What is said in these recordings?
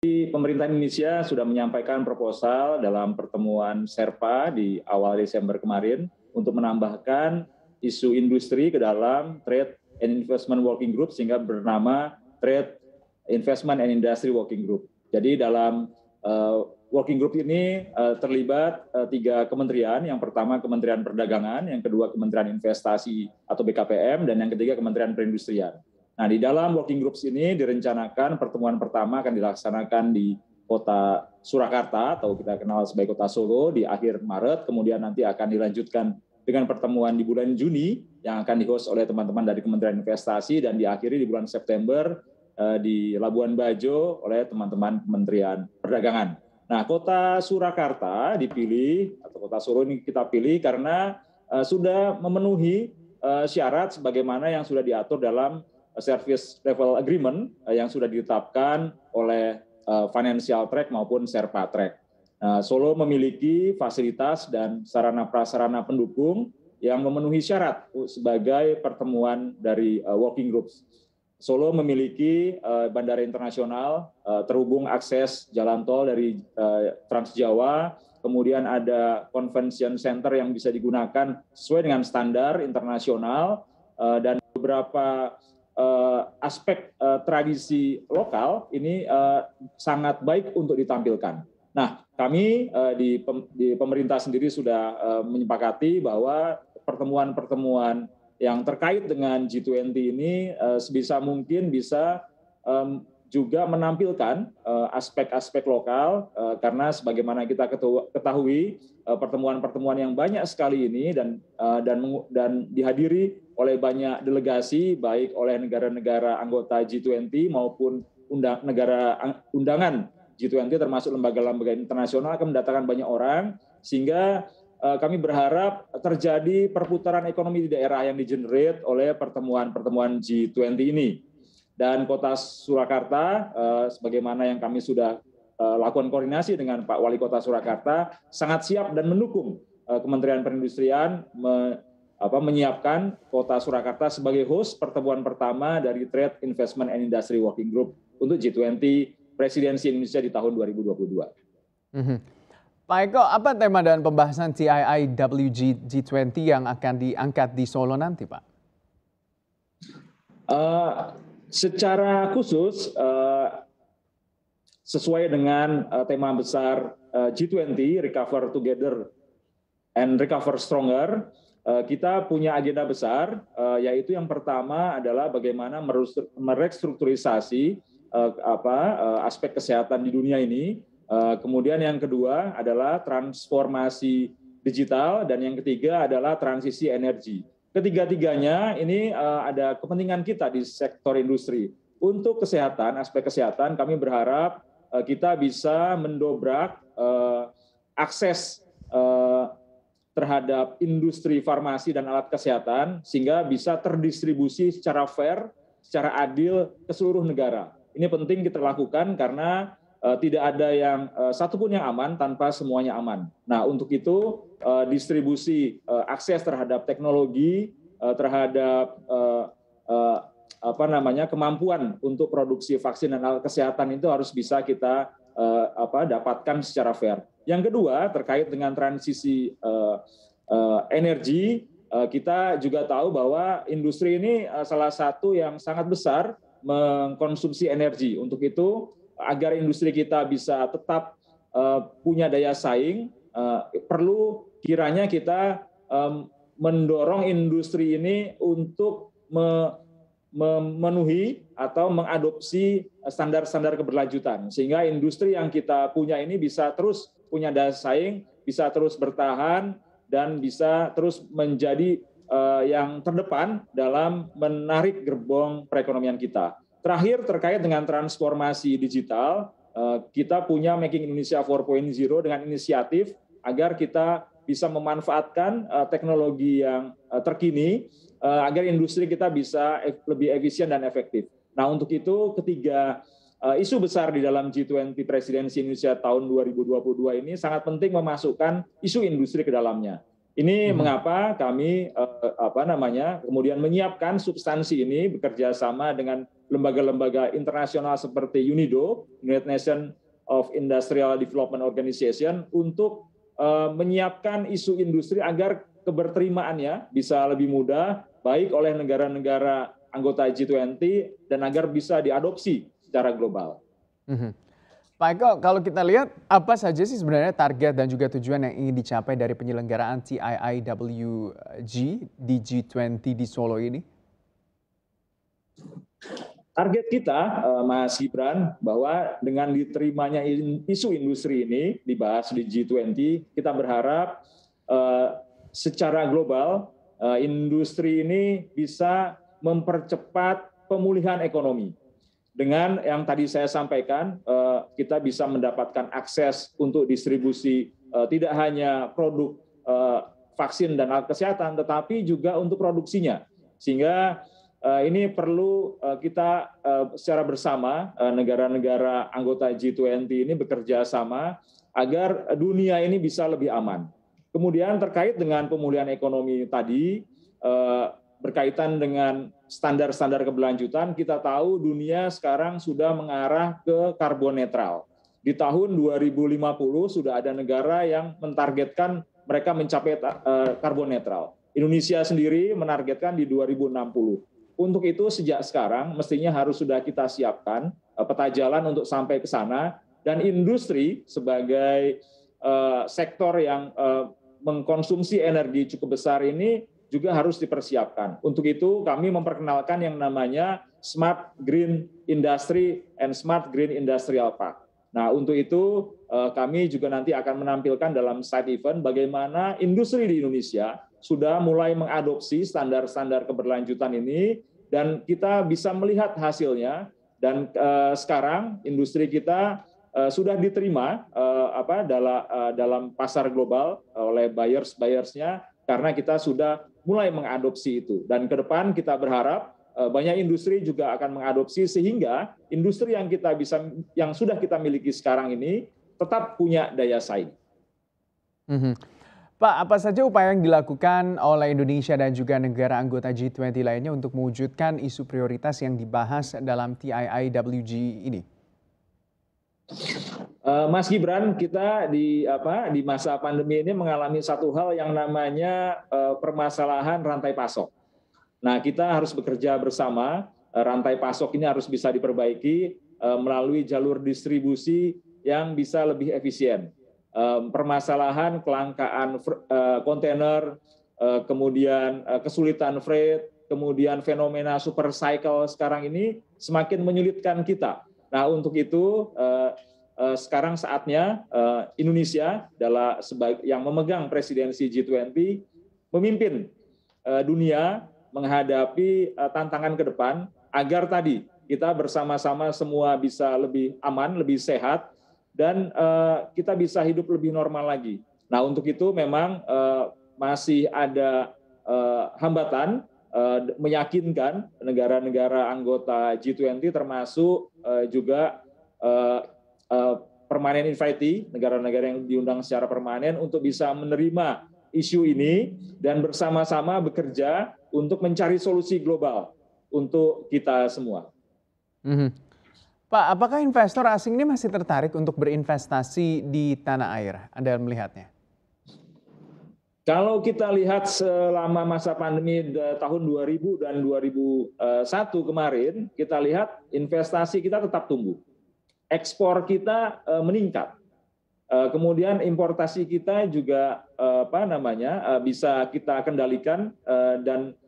Pemerintahan pemerintah Indonesia sudah menyampaikan proposal dalam pertemuan Serpa di awal Desember kemarin untuk menambahkan isu industri ke dalam Trade and Investment Working Group sehingga bernama Trade Investment and Industry Working Group. Jadi dalam uh, working group ini uh, terlibat uh, tiga kementerian. Yang pertama Kementerian Perdagangan, yang kedua Kementerian Investasi atau BKPM, dan yang ketiga Kementerian Perindustrian. Nah, di dalam working groups ini direncanakan pertemuan pertama akan dilaksanakan di kota Surakarta atau kita kenal sebagai kota Solo di akhir Maret, kemudian nanti akan dilanjutkan dengan pertemuan di bulan Juni yang akan dihost oleh teman-teman dari Kementerian Investasi dan diakhiri di bulan September eh, di Labuan Bajo oleh teman-teman Kementerian Perdagangan. Nah, kota Surakarta dipilih atau kota Solo ini kita pilih karena eh, sudah memenuhi eh, syarat sebagaimana yang sudah diatur dalam service level agreement eh, yang sudah ditetapkan oleh eh, financial track maupun serpa track. Nah, Solo memiliki fasilitas dan sarana prasarana pendukung yang memenuhi syarat sebagai pertemuan dari eh, working groups. Solo memiliki bandara internasional, terhubung akses jalan tol dari Trans Jawa, kemudian ada convention center yang bisa digunakan sesuai dengan standar internasional dan beberapa uh, aspek uh, tradisi lokal ini uh, sangat baik untuk ditampilkan. Nah, kami uh, di, pem di pemerintah sendiri sudah uh, menyepakati bahwa pertemuan-pertemuan yang terkait dengan G20 ini uh, sebisa mungkin bisa um, juga menampilkan aspek-aspek uh, lokal uh, karena sebagaimana kita ketahui pertemuan-pertemuan uh, yang banyak sekali ini dan dan dan dihadiri oleh banyak delegasi, baik oleh negara-negara anggota G20 maupun undang, negara undangan G20 termasuk lembaga-lembaga internasional akan mendatangkan banyak orang sehingga eh, kami berharap terjadi perputaran ekonomi di daerah yang di digenerate oleh pertemuan-pertemuan G20 ini. Dan kota Surakarta, eh, sebagaimana yang kami sudah eh, lakukan koordinasi dengan Pak Wali Kota Surakarta, sangat siap dan mendukung Kementerian Perindustrian apa menyiapkan kota Surakarta sebagai host pertemuan pertama dari Trade Investment and Industry Working Group untuk G20 Presidensi Indonesia di tahun 2022. Mm -hmm. Pak Eko, apa tema dan pembahasan TII WG G20 yang akan diangkat di Solo nanti, Pak? Uh, secara khusus, uh, sesuai dengan uh, tema besar uh, G20 Recover Together and Recover Stronger, Eh, kita punya agenda besar, eh, yaitu yang pertama adalah bagaimana merestrukturisasi eh, apa aspek kesehatan di dunia ini. Kemudian yang kedua adalah transformasi digital dan yang ketiga adalah transisi energi. Ketiga-tiganya ini ada kepentingan kita di sektor industri. Untuk kesehatan, aspek kesehatan kami berharap kita bisa mendobrak akses terhadap industri farmasi dan alat kesehatan sehingga bisa terdistribusi secara fair, secara adil ke seluruh negara. Ini penting kita lakukan karena uh, tidak ada yang uh, satupun yang aman tanpa semuanya aman. Nah, untuk itu uh, distribusi uh, akses terhadap teknologi, uh, terhadap uh, uh, apa namanya kemampuan untuk produksi vaksin dan alat kesehatan itu harus bisa kita uh, apa dapatkan secara fair. Yang kedua terkait dengan transisi uh, uh, energi, uh, kita juga tahu bahwa industri ini uh, salah satu yang sangat besar mengkonsumsi energi. Untuk itu agar industri kita bisa tetap uh, punya daya saing, uh, perlu kiranya kita um, mendorong industri ini untuk me memenuhi atau mengadopsi standar-standar keberlanjutan sehingga industri yang kita punya ini bisa terus punya daya saing, bisa terus bertahan dan bisa terus menjadi eh, yang terdepan dalam menarik gerbong perekonomian kita. Terakhir terkait dengan transformasi digital, eh, kita punya Making Indonesia 4.0 dengan inisiatif agar kita bisa memanfaatkan eh, teknologi yang terkini Eh, agar industri kita bisa lebih efisien dan efektif. Nah, untuk itu ketiga eh, isu besar di dalam G20 Presidensi Indonesia tahun 2022 ini sangat penting memasukkan isu industri ke dalamnya. Ini hmm. mengapa kami eh, apa namanya kemudian menyiapkan substansi ini bekerja sama dengan lembaga-lembaga internasional seperti UNIDO, United Nations of Industrial Development Organization untuk menyiapkan isu industri agar keberterimaannya bisa lebih mudah baik oleh negara-negara anggota G20 dan agar bisa diadopsi secara global. Mhm. Pak Eko, kalau kita lihat apa saja sih sebenarnya target dan juga tujuan yang ingin dicapai dari penyelenggaraan TIIWG di G20 di Solo ini? Target kita, eh, Mas Gibran, bahwa dengan diterimanya isu industri ini dibahas di G20, kita berharap eh, secara global Eh, industri ini bisa mempercepat pemulihan ekonomi. Dengan yang tadi saya sampaikan, eh, kita bisa mendapatkan akses untuk distribusi eh, tidak hanya produk vaksin dan alat kesehatan, tetapi juga untuk produksinya. Sehingga ini perlu kita secara bersama negara-negara anggota G20 ini bekerja sama agar dunia ini bisa lebih aman. Kemudian terkait dengan pemulihan ekonomi tadi, eh, berkaitan dengan standar-standar keberlanjutan, kita tahu dunia sekarang sudah mengarah ke karbon netral. Di tahun 2050 sudah ada negara yang mentargetkan mereka mencapai eh, karbon netral. Indonesia sendiri menargetkan di 2060. Untuk itu sejak sekarang mestinya harus sudah kita siapkan eh, peta jalan untuk sampai ke sana dan industri sebagai sektor yang mengkonsumsi energi cukup besar ini juga harus dipersiapkan. Untuk itu kami memperkenalkan yang namanya Smart Green Industry and Smart Green Industrial Park. Nah, untuk itu eh, kami juga nanti akan menampilkan dalam side event bagaimana industri di Indonesia sudah mulai mengadopsi standar-standar keberlanjutan ini dan kita bisa melihat hasilnya dan eh, sekarang industri kita Eh, sudah diterima eh, apa dalam eh, dalam pasar global oleh buyers buyersnya karena kita sudah mulai mengadopsi itu dan ke depan kita berharap banyak industri juga akan mengadopsi sehingga industri yang kita bisa yang sudah kita miliki sekarang ini tetap punya daya saing. Mm -hmm. Pak, apa saja upaya yang dilakukan oleh Indonesia dan juga negara anggota G20 lainnya untuk mewujudkan isu prioritas yang dibahas dalam TIIWG ini? Eh, Mas Gibran, kita di apa di masa pandemi ini mengalami satu hal yang namanya eh, permasalahan rantai pasok. Nah, kita harus bekerja bersama. Eh, rantai pasok ini harus bisa diperbaiki melalui jalur distribusi yang bisa lebih efisien. Permasalahan kelangkaan kontainer, kemudian kesulitan freight, kemudian fenomena super cycle sekarang ini semakin menyulitkan kita Nah, untuk itu eh, eh, sekarang saatnya eh, Indonesia adalah sebagai yang memegang presidensi G20 memimpin eh, dunia menghadapi eh, tantangan ke depan agar tadi kita bersama-sama semua bisa lebih aman, lebih sehat dan eh, kita bisa hidup lebih normal lagi. Nah, untuk itu memang eh, masih ada eh, hambatan Eh, meyakinkan negara-negara anggota G20 termasuk eh, juga eh, permanen invitee, negara-negara yang diundang secara permanen untuk bisa menerima isu ini dan bersama-sama bekerja untuk mencari solusi global untuk kita semua. Mm -hmm. Pak, apakah investor asing ini masih tertarik untuk berinvestasi di tanah air? Anda melihatnya? Kalau kita lihat selama masa pandemi eh, tahun 2000 dan 2001 eh, kemarin, kita lihat investasi kita tetap tumbuh. Ekspor kita eh, meningkat. Kemudian importasi kita juga apa namanya bisa kita kendalikan dan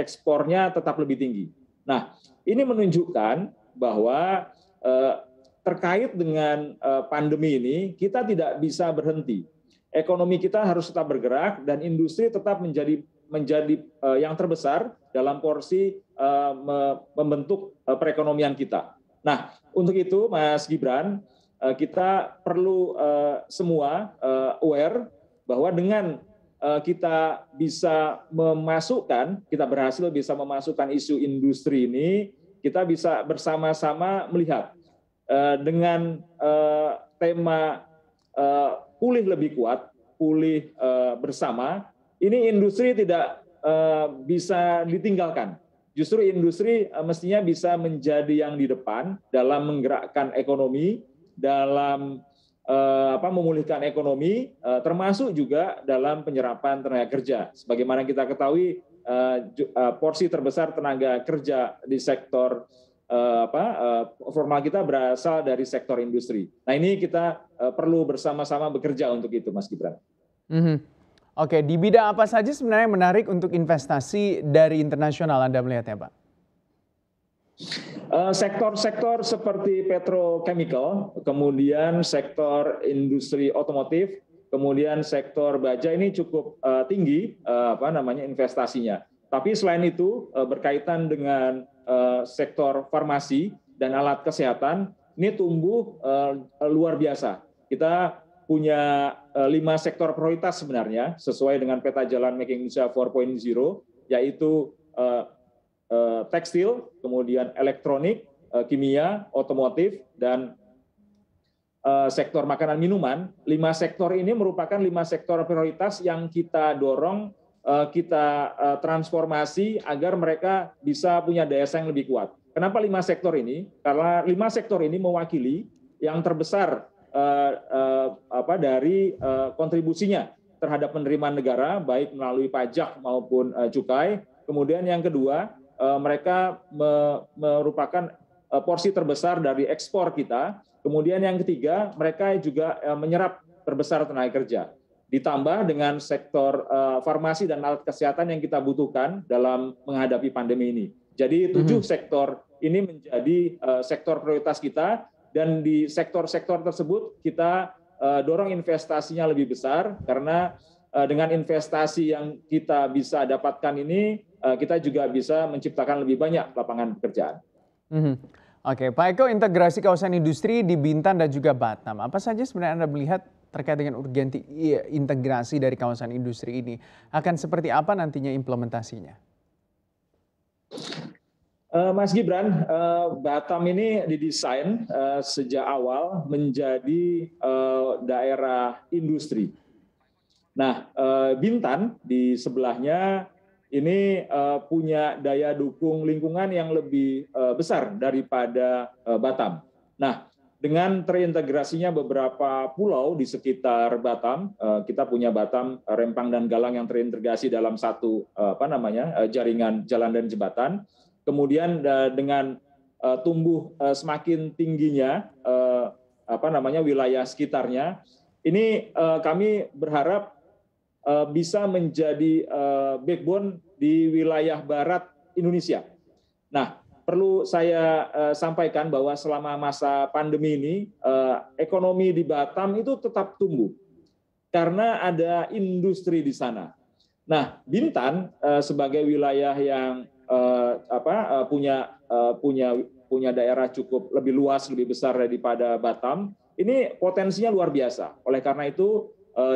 ekspornya tetap lebih tinggi. Nah, ini menunjukkan bahwa terkait dengan pandemi ini kita tidak bisa berhenti ekonomi kita harus tetap bergerak dan industri tetap menjadi menjadi eh, yang terbesar dalam porsi eh, membentuk eh, perekonomian kita. Nah, untuk itu Mas Gibran, kita perlu semua aware bahwa dengan kita bisa memasukkan, kita berhasil bisa memasukkan isu industri ini, kita bisa bersama-sama melihat dengan tema Eh, pulih lebih kuat, pulih eh, bersama, ini industri tidak eh, bisa ditinggalkan. Justru industri mestinya bisa menjadi yang di depan dalam menggerakkan ekonomi, dalam apa memulihkan ekonomi, termasuk juga dalam penyerapan tenaga kerja. Sebagaimana kita ketahui, porsi terbesar tenaga kerja di sektor Eh, apa eh, formal kita berasal dari sektor industri. Nah ini kita eh, perlu bersama-sama bekerja untuk itu, Mas Gibran. Mm -hmm. Oke, di bidang apa saja sebenarnya menarik untuk investasi dari internasional Anda melihatnya, Pak? Sektor-sektor seperti petrochemical, kemudian sektor industri otomotif, kemudian sektor baja ini cukup uh, tinggi uh, apa namanya investasinya. Tapi selain itu eh, berkaitan dengan eh, sektor farmasi dan alat kesehatan ini tumbuh eh, luar biasa. Kita punya lima sektor prioritas sebenarnya sesuai dengan peta jalan Making Indonesia 4.0 yaitu tekstil, kemudian elektronik, kimia, otomotif dan sektor makanan minuman. Lima sektor ini merupakan lima sektor prioritas yang kita dorong Eh, kita eh, transformasi agar mereka bisa punya daya yang lebih kuat. Kenapa lima sektor ini? Karena lima sektor ini mewakili yang terbesar eh, apa dari kontribusinya terhadap penerimaan negara baik melalui pajak maupun cukai. Kemudian yang kedua, mereka merupakan porsi terbesar dari ekspor kita. Kemudian yang ketiga, mereka juga menyerap terbesar tenaga kerja ditambah dengan sektor eh, farmasi dan alat kesehatan yang kita butuhkan dalam menghadapi pandemi ini. Jadi mhm. tujuh sektor ini menjadi eh, sektor prioritas kita dan di sektor-sektor tersebut kita eh, dorong investasinya lebih besar karena dengan investasi yang kita bisa dapatkan ini kita juga bisa menciptakan lebih banyak lapangan pekerjaan. Mm-hmm. Oke, okay. Pak Eko, integrasi kawasan industri di Bintan dan juga Batam. Apa saja sebenarnya Anda melihat terkait dengan urgensi iya, integrasi dari kawasan industri ini akan seperti apa nantinya implementasinya? Eh, Mas Gibran, eh, Batam ini didesain eh, sejak awal menjadi daerah industri. Nah, Bintan di sebelahnya ini punya daya dukung lingkungan yang lebih besar daripada Batam. Nah, dengan terintegrasinya beberapa pulau di sekitar Batam, eh, kita punya Batam, eh, Rempang dan Galang yang terintegrasi dalam satu eh, apa namanya jaringan jalan dan jembatan. Kemudian dengan tumbuh semakin tingginya apa namanya wilayah sekitarnya, ini kami berharap bisa menjadi backbone di wilayah barat Indonesia. Nah, perlu saya uh, sampaikan bahwa selama masa pandemi ini uh, ekonomi di Batam itu tetap tumbuh karena ada industri di sana. Nah, Bintan uh, sebagai wilayah yang uh, apa uh, punya uh, punya punya daerah cukup lebih luas lebih besar daripada Batam, ini potensinya luar biasa. Oleh karena itu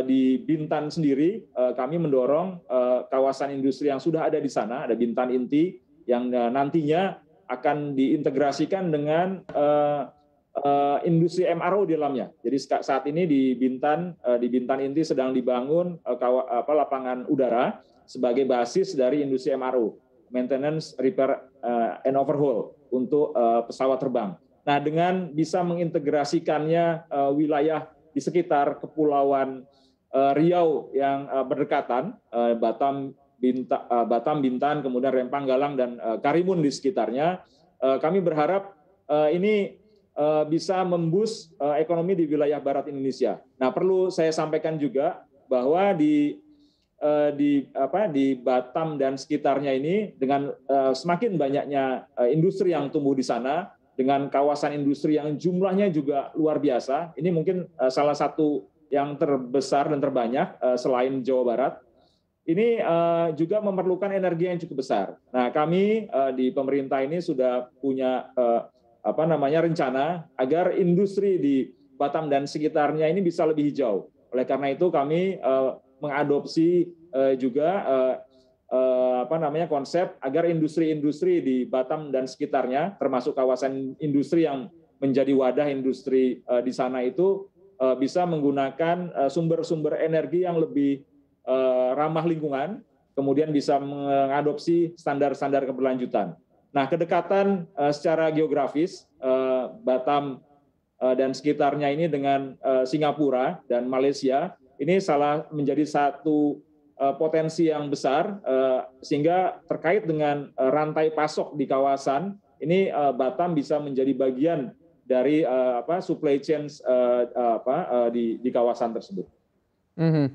di Bintan sendiri kami mendorong kawasan industri yang sudah ada di sana, ada Bintan Inti yang nantinya akan diintegrasikan dengan uh, uh, industri MRO di dalamnya. Jadi saat ini di Bintan uh, di Bintan inti sedang dibangun uh, kawa, apa, lapangan udara sebagai basis dari industri MRO, maintenance, repair uh, and overhaul untuk uh, pesawat terbang. Nah, dengan bisa mengintegrasikannya uh, wilayah di sekitar kepulauan uh, Riau yang uh, berdekatan, uh, Batam, Binta, eh, Batam, Bintan, kemudian Rempang, Galang, dan eh, Karimun di sekitarnya. Eh, kami berharap ini bisa membus ekonomi di wilayah barat Indonesia. Nah, perlu saya sampaikan juga bahwa di di apa di Batam dan sekitarnya ini dengan semakin banyaknya industri yang tumbuh di sana dengan kawasan industri yang jumlahnya juga luar biasa. Ini mungkin salah satu yang terbesar dan terbanyak selain Jawa Barat ini uh, juga memerlukan energi yang cukup besar. Nah, kami uh, di pemerintah ini sudah punya uh, apa namanya rencana agar industri di Batam dan sekitarnya ini bisa lebih hijau. Oleh karena itu kami uh, mengadopsi uh, juga uh, uh, apa namanya konsep agar industri-industri di Batam dan sekitarnya termasuk kawasan industri yang menjadi wadah industri uh, di sana itu uh, bisa menggunakan sumber-sumber uh, energi yang lebih Eh, ramah lingkungan, kemudian bisa mengadopsi standar-standar keberlanjutan. Nah, kedekatan eh, secara geografis eh, Batam dan sekitarnya ini dengan Singapura dan Malaysia ini salah menjadi satu potensi yang besar sehingga terkait dengan rantai pasok di kawasan ini Batam bisa menjadi bagian dari apa supply chain apa di di kawasan tersebut. Mm -hmm.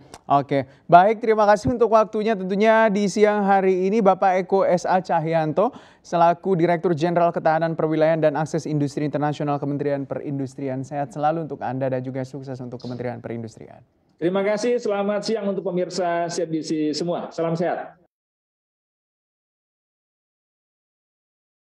Oke, okay. baik terima kasih untuk waktunya tentunya di siang hari ini Bapak Eko S.A. Cahyanto selaku Direktur Jenderal Ketahanan Perwilayahan dan Akses Industri Internasional Kementerian Perindustrian. Sehat selalu untuk Anda dan juga sukses untuk Kementerian Perindustrian. Terima kasih, selamat siang untuk pemirsa CNBC semua. Salam sehat.